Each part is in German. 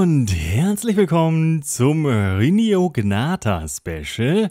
und herzlich willkommen zum Rinio Gnata Special.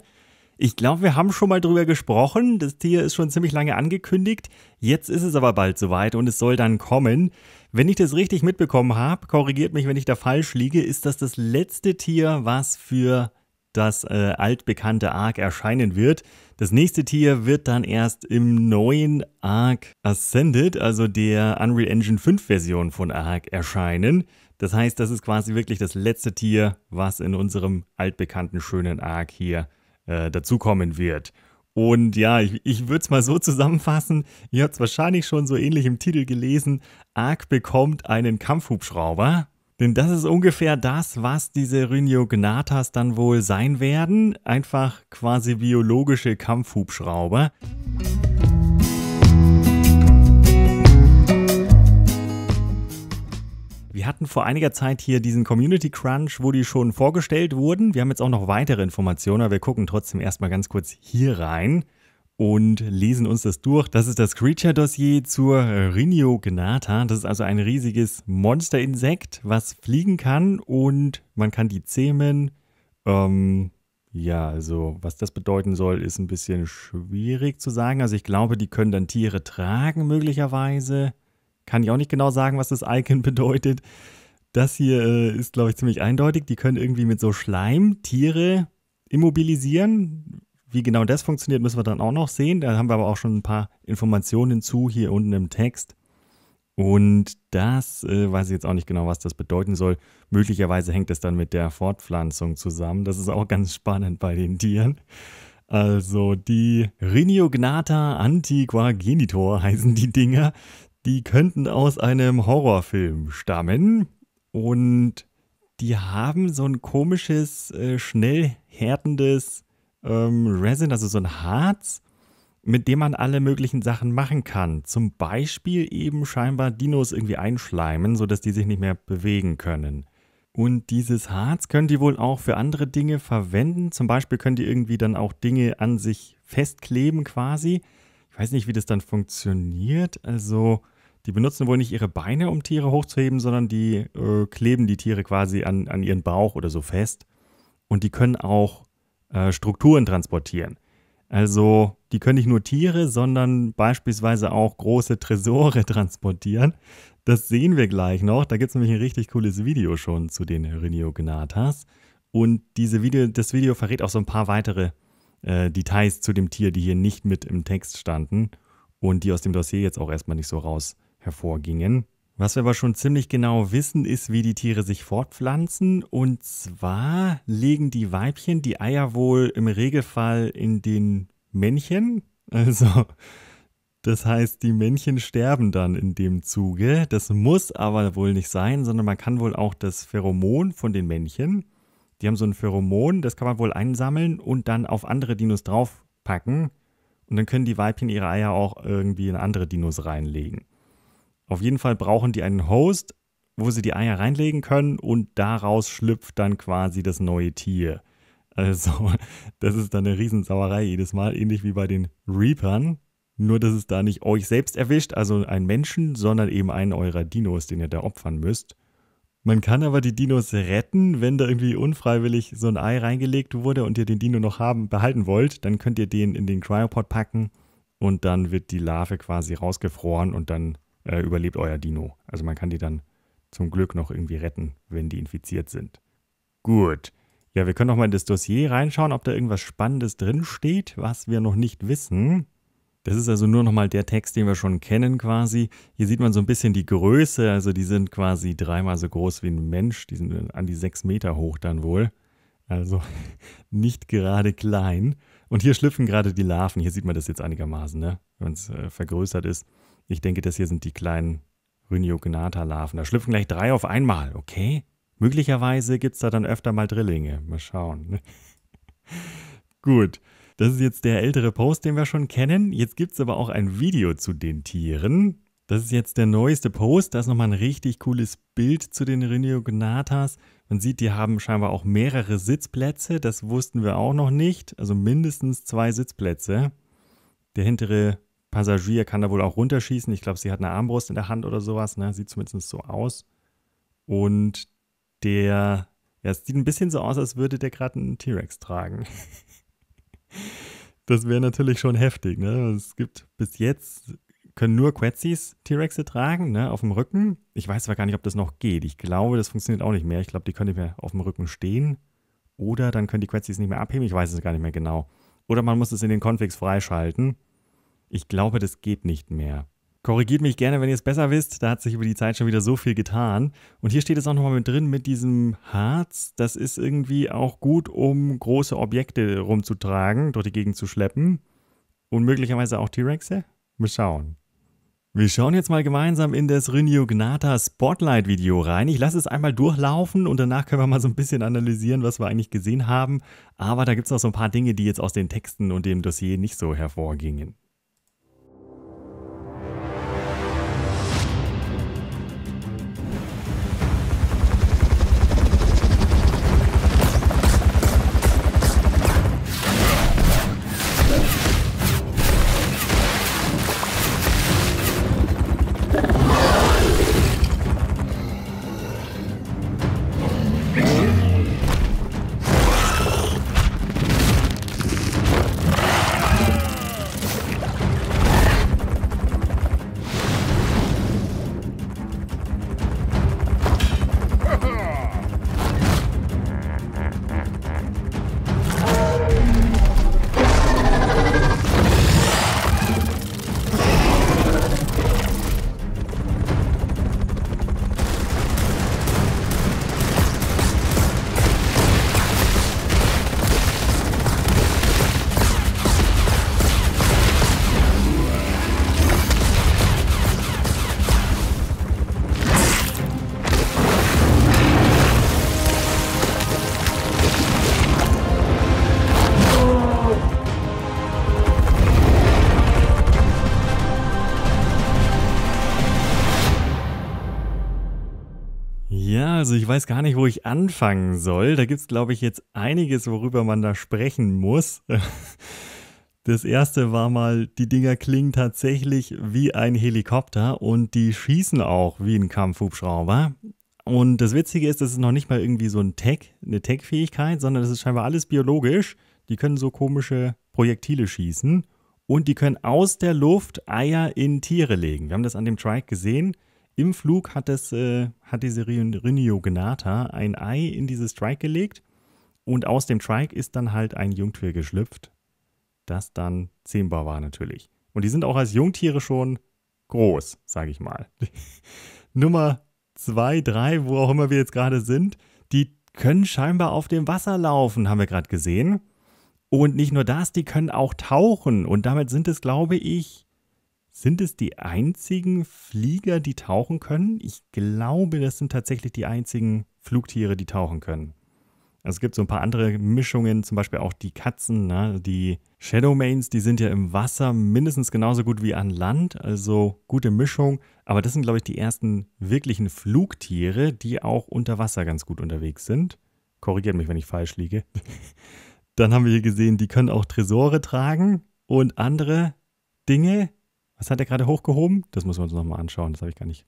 Ich glaube, wir haben schon mal drüber gesprochen. Das Tier ist schon ziemlich lange angekündigt. Jetzt ist es aber bald soweit und es soll dann kommen. Wenn ich das richtig mitbekommen habe, korrigiert mich, wenn ich da falsch liege, ist das das letzte Tier, was für das äh, altbekannte Ark erscheinen wird. Das nächste Tier wird dann erst im neuen Ark Ascended, also der Unreal Engine 5 Version von Ark erscheinen. Das heißt, das ist quasi wirklich das letzte Tier, was in unserem altbekannten schönen Arc hier äh, dazukommen wird. Und ja, ich, ich würde es mal so zusammenfassen. Ihr habt es wahrscheinlich schon so ähnlich im Titel gelesen. Ark bekommt einen Kampfhubschrauber. Denn das ist ungefähr das, was diese Ryniognatas dann wohl sein werden. Einfach quasi biologische Kampfhubschrauber. Wir hatten vor einiger Zeit hier diesen Community Crunch, wo die schon vorgestellt wurden. Wir haben jetzt auch noch weitere Informationen, aber wir gucken trotzdem erstmal ganz kurz hier rein und lesen uns das durch. Das ist das Creature-Dossier zur Rhiniognata. Das ist also ein riesiges Monsterinsekt, was fliegen kann und man kann die zähmen. Ähm, ja, also was das bedeuten soll, ist ein bisschen schwierig zu sagen. Also ich glaube, die können dann Tiere tragen möglicherweise kann ich auch nicht genau sagen, was das Icon bedeutet. Das hier äh, ist, glaube ich, ziemlich eindeutig. Die können irgendwie mit so Schleim Tiere immobilisieren. Wie genau das funktioniert, müssen wir dann auch noch sehen. Da haben wir aber auch schon ein paar Informationen hinzu, hier unten im Text. Und das äh, weiß ich jetzt auch nicht genau, was das bedeuten soll. Möglicherweise hängt es dann mit der Fortpflanzung zusammen. Das ist auch ganz spannend bei den Tieren. Also die Rhiniognata antiqua genitor heißen die Dinger die könnten aus einem Horrorfilm stammen und die haben so ein komisches, äh, schnell härtendes ähm, Resin, also so ein Harz, mit dem man alle möglichen Sachen machen kann. Zum Beispiel eben scheinbar Dinos irgendwie einschleimen, sodass die sich nicht mehr bewegen können. Und dieses Harz können die wohl auch für andere Dinge verwenden. Zum Beispiel können die irgendwie dann auch Dinge an sich festkleben quasi. Ich weiß nicht, wie das dann funktioniert. Also die benutzen wohl nicht ihre Beine, um Tiere hochzuheben, sondern die äh, kleben die Tiere quasi an, an ihren Bauch oder so fest. Und die können auch äh, Strukturen transportieren. Also die können nicht nur Tiere, sondern beispielsweise auch große Tresore transportieren. Das sehen wir gleich noch. Da gibt es nämlich ein richtig cooles Video schon zu den Rhinognathas. Und diese Video, das Video verrät auch so ein paar weitere äh, Details zu dem Tier, die hier nicht mit im Text standen und die aus dem Dossier jetzt auch erstmal nicht so raus hervorgingen. Was wir aber schon ziemlich genau wissen, ist, wie die Tiere sich fortpflanzen. Und zwar legen die Weibchen die Eier wohl im Regelfall in den Männchen. Also das heißt, die Männchen sterben dann in dem Zuge. Das muss aber wohl nicht sein, sondern man kann wohl auch das Pheromon von den Männchen, die haben so ein Pheromon, das kann man wohl einsammeln und dann auf andere Dinos draufpacken. Und dann können die Weibchen ihre Eier auch irgendwie in andere Dinos reinlegen. Auf jeden Fall brauchen die einen Host, wo sie die Eier reinlegen können und daraus schlüpft dann quasi das neue Tier. Also, das ist dann eine Riesensauerei jedes Mal, ähnlich wie bei den Reapern. Nur, dass es da nicht euch selbst erwischt, also einen Menschen, sondern eben einen eurer Dinos, den ihr da opfern müsst. Man kann aber die Dinos retten, wenn da irgendwie unfreiwillig so ein Ei reingelegt wurde und ihr den Dino noch haben, behalten wollt, dann könnt ihr den in den Cryopod packen und dann wird die Larve quasi rausgefroren und dann äh, überlebt euer Dino. Also man kann die dann zum Glück noch irgendwie retten, wenn die infiziert sind. Gut. Ja, wir können noch mal in das Dossier reinschauen, ob da irgendwas Spannendes drinsteht, was wir noch nicht wissen. Das ist also nur nochmal der Text, den wir schon kennen quasi. Hier sieht man so ein bisschen die Größe, also die sind quasi dreimal so groß wie ein Mensch, die sind an die sechs Meter hoch dann wohl. Also nicht gerade klein. Und hier schlüpfen gerade die Larven, hier sieht man das jetzt einigermaßen, ne? wenn es äh, vergrößert ist. Ich denke, das hier sind die kleinen Rhyniognata-Larven. Da schlüpfen gleich drei auf einmal, okay? Möglicherweise gibt es da dann öfter mal Drillinge. Mal schauen. Ne? Gut. Das ist jetzt der ältere Post, den wir schon kennen. Jetzt gibt es aber auch ein Video zu den Tieren. Das ist jetzt der neueste Post. Da ist nochmal ein richtig cooles Bild zu den Rhinognatas. Man sieht, die haben scheinbar auch mehrere Sitzplätze. Das wussten wir auch noch nicht. Also mindestens zwei Sitzplätze. Der hintere Passagier kann da wohl auch runterschießen. Ich glaube, sie hat eine Armbrust in der Hand oder sowas. Ne? Sieht zumindest so aus. Und der, ja, es sieht ein bisschen so aus, als würde der gerade einen T-Rex tragen. das wäre natürlich schon heftig. Ne? Es gibt bis jetzt, können nur Quetzis T-Rexe tragen, ne? auf dem Rücken. Ich weiß zwar gar nicht, ob das noch geht. Ich glaube, das funktioniert auch nicht mehr. Ich glaube, die können nicht mehr auf dem Rücken stehen. Oder dann können die Quetzis nicht mehr abheben. Ich weiß es gar nicht mehr genau. Oder man muss es in den Configs freischalten. Ich glaube, das geht nicht mehr. Korrigiert mich gerne, wenn ihr es besser wisst. Da hat sich über die Zeit schon wieder so viel getan. Und hier steht es auch nochmal mit drin mit diesem Harz. Das ist irgendwie auch gut, um große Objekte rumzutragen, durch die Gegend zu schleppen. Und möglicherweise auch T-Rexe? Wir schauen. Wir schauen jetzt mal gemeinsam in das Riniognata Spotlight Video rein. Ich lasse es einmal durchlaufen und danach können wir mal so ein bisschen analysieren, was wir eigentlich gesehen haben. Aber da gibt es noch so ein paar Dinge, die jetzt aus den Texten und dem Dossier nicht so hervorgingen. weiß gar nicht, wo ich anfangen soll. Da gibt es, glaube ich, jetzt einiges, worüber man da sprechen muss. Das erste war mal, die Dinger klingen tatsächlich wie ein Helikopter und die schießen auch wie ein Kampfhubschrauber. Und das Witzige ist, das ist noch nicht mal irgendwie so ein Tech, eine Tech-Fähigkeit, sondern das ist scheinbar alles biologisch. Die können so komische Projektile schießen und die können aus der Luft Eier in Tiere legen. Wir haben das an dem Trike gesehen. Im Flug hat, das, äh, hat diese Rhiniogenata ein Ei in dieses Trike gelegt und aus dem Trike ist dann halt ein Jungtier geschlüpft, das dann zähmbar war natürlich. Und die sind auch als Jungtiere schon groß, sage ich mal. Nummer 2, 3, wo auch immer wir jetzt gerade sind, die können scheinbar auf dem Wasser laufen, haben wir gerade gesehen. Und nicht nur das, die können auch tauchen. Und damit sind es, glaube ich, sind es die einzigen Flieger, die tauchen können? Ich glaube, das sind tatsächlich die einzigen Flugtiere, die tauchen können. Also es gibt so ein paar andere Mischungen, zum Beispiel auch die Katzen, ne? die Shadowmanes, die sind ja im Wasser mindestens genauso gut wie an Land, also gute Mischung. Aber das sind, glaube ich, die ersten wirklichen Flugtiere, die auch unter Wasser ganz gut unterwegs sind. Korrigiert mich, wenn ich falsch liege. Dann haben wir hier gesehen, die können auch Tresore tragen und andere Dinge. Was hat er gerade hochgehoben? Das müssen wir uns nochmal anschauen. Das habe ich gar nicht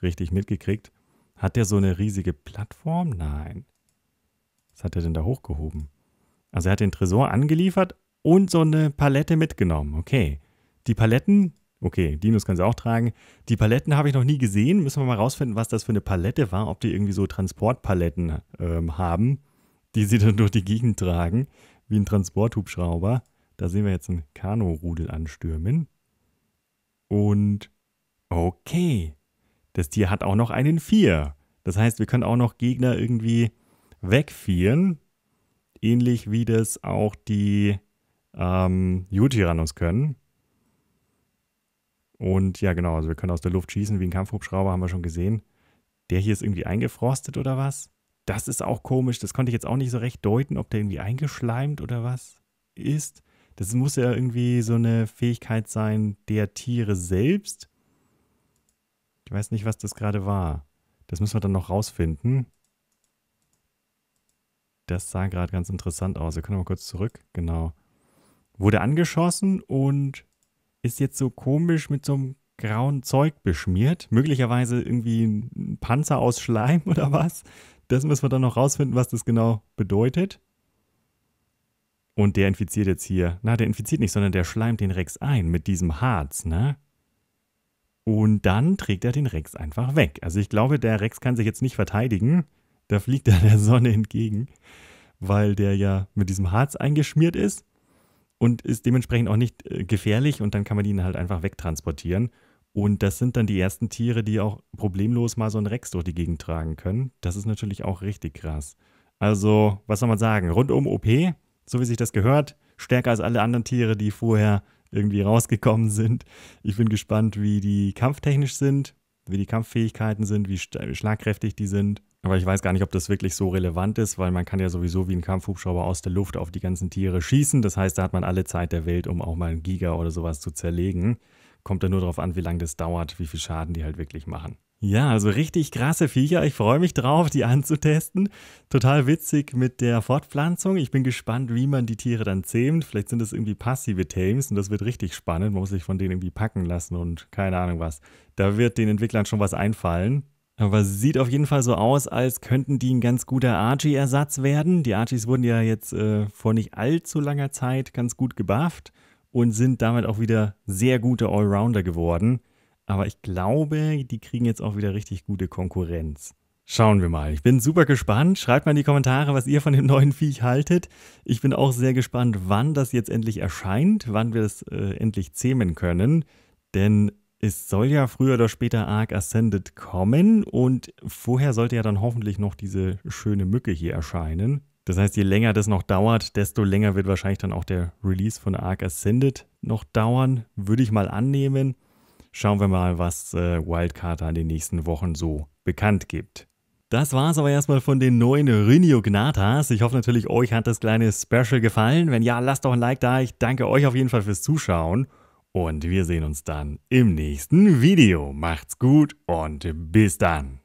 richtig mitgekriegt. Hat der so eine riesige Plattform? Nein. Was hat er denn da hochgehoben? Also er hat den Tresor angeliefert und so eine Palette mitgenommen. Okay. Die Paletten, okay, Dinos kann sie auch tragen. Die Paletten habe ich noch nie gesehen. Müssen wir mal rausfinden, was das für eine Palette war. Ob die irgendwie so Transportpaletten ähm, haben, die sie dann durch die Gegend tragen. Wie ein Transporthubschrauber. Da sehen wir jetzt einen Kanorudel anstürmen. Und okay, das Tier hat auch noch einen Vier. Das heißt, wir können auch noch Gegner irgendwie wegvieren. Ähnlich wie das auch die ähm, u können. Und ja, genau, also wir können aus der Luft schießen wie ein Kampfhubschrauber, haben wir schon gesehen. Der hier ist irgendwie eingefrostet oder was? Das ist auch komisch, das konnte ich jetzt auch nicht so recht deuten, ob der irgendwie eingeschleimt oder was ist. Das muss ja irgendwie so eine Fähigkeit sein der Tiere selbst. Ich weiß nicht, was das gerade war. Das müssen wir dann noch rausfinden. Das sah gerade ganz interessant aus. Wir können mal kurz zurück. Genau. Wurde angeschossen und ist jetzt so komisch mit so einem grauen Zeug beschmiert. Möglicherweise irgendwie ein Panzer aus Schleim oder was. Das müssen wir dann noch rausfinden, was das genau bedeutet. Und der infiziert jetzt hier. Na, der infiziert nicht, sondern der schleimt den Rex ein mit diesem Harz, ne? Und dann trägt er den Rex einfach weg. Also ich glaube, der Rex kann sich jetzt nicht verteidigen. Da fliegt er der Sonne entgegen, weil der ja mit diesem Harz eingeschmiert ist und ist dementsprechend auch nicht äh, gefährlich und dann kann man ihn halt einfach wegtransportieren. Und das sind dann die ersten Tiere, die auch problemlos mal so einen Rex durch die Gegend tragen können. Das ist natürlich auch richtig krass. Also, was soll man sagen? Rundum OP, so wie sich das gehört, stärker als alle anderen Tiere, die vorher irgendwie rausgekommen sind. Ich bin gespannt, wie die kampftechnisch sind, wie die Kampffähigkeiten sind, wie, wie schlagkräftig die sind. Aber ich weiß gar nicht, ob das wirklich so relevant ist, weil man kann ja sowieso wie ein Kampfhubschrauber aus der Luft auf die ganzen Tiere schießen. Das heißt, da hat man alle Zeit der Welt, um auch mal einen Giga oder sowas zu zerlegen. Kommt ja nur darauf an, wie lange das dauert, wie viel Schaden die halt wirklich machen. Ja, also richtig krasse Viecher. Ich freue mich drauf, die anzutesten. Total witzig mit der Fortpflanzung. Ich bin gespannt, wie man die Tiere dann zähmt. Vielleicht sind das irgendwie passive Tames und das wird richtig spannend. Man muss sich von denen irgendwie packen lassen und keine Ahnung was. Da wird den Entwicklern schon was einfallen. Aber sieht auf jeden Fall so aus, als könnten die ein ganz guter Archie-Ersatz werden. Die Archies wurden ja jetzt äh, vor nicht allzu langer Zeit ganz gut gebufft und sind damit auch wieder sehr gute Allrounder geworden. Aber ich glaube, die kriegen jetzt auch wieder richtig gute Konkurrenz. Schauen wir mal. Ich bin super gespannt. Schreibt mal in die Kommentare, was ihr von dem neuen Viech haltet. Ich bin auch sehr gespannt, wann das jetzt endlich erscheint, wann wir es äh, endlich zähmen können. Denn es soll ja früher oder später Ark Ascended kommen und vorher sollte ja dann hoffentlich noch diese schöne Mücke hier erscheinen. Das heißt, je länger das noch dauert, desto länger wird wahrscheinlich dann auch der Release von Ark Ascended noch dauern, würde ich mal annehmen. Schauen wir mal, was äh, Wildcard in den nächsten Wochen so bekannt gibt. Das war es aber erstmal von den neuen Rinio Gnatas. Ich hoffe natürlich, euch hat das kleine Special gefallen. Wenn ja, lasst doch ein Like da. Ich danke euch auf jeden Fall fürs Zuschauen. Und wir sehen uns dann im nächsten Video. Macht's gut und bis dann.